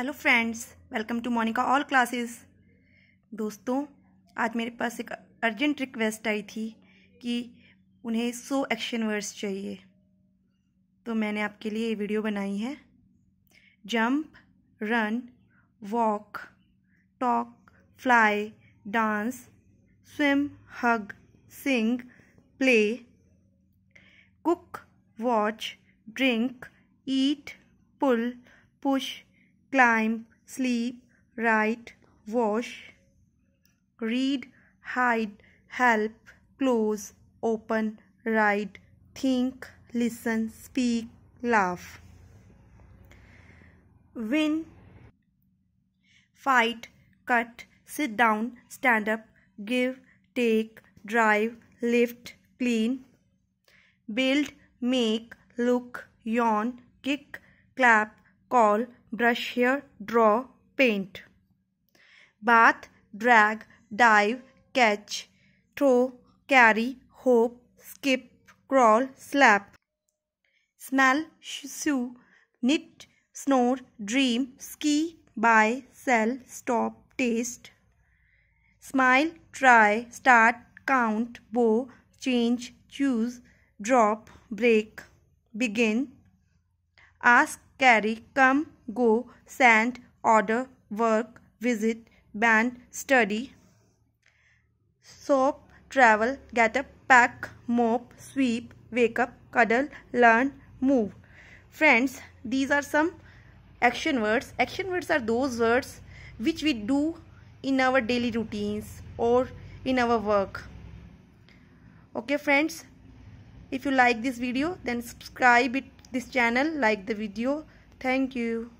Hello friends welcome to Monika all classes दोस्तों आज मेरे पास एक अर्जेंट रिक्वेस्ट आई थी कि उन्हें सो एक्शन वर्ड्स चाहिए तो मैंने आपके लिए ये वीडियो बनाई है jump run walk talk fly dance swim hug sing play cook watch drink eat pull push climb, sleep, write, wash, read, hide, help, close, open, ride, think, listen, speak, laugh. Win, fight, cut, sit down, stand up, give, take, drive, lift, clean, build, make, look, yawn, kick, clap, call, brush here, draw, paint. Bath, drag, dive, catch, throw, carry, hope, skip, crawl, slap. Smell, sue, knit, snore, dream, ski, buy, sell, stop, taste. Smile, try, start, count, bow, change, choose, drop, break, begin. Ask, carry, come, go, send, order, work, visit, band, study, soap, travel, get up, pack, mop, sweep, wake up, cuddle, learn, move. Friends, these are some action words. Action words are those words which we do in our daily routines or in our work. Okay friends, if you like this video then subscribe it, this channel, like the video. Thank you.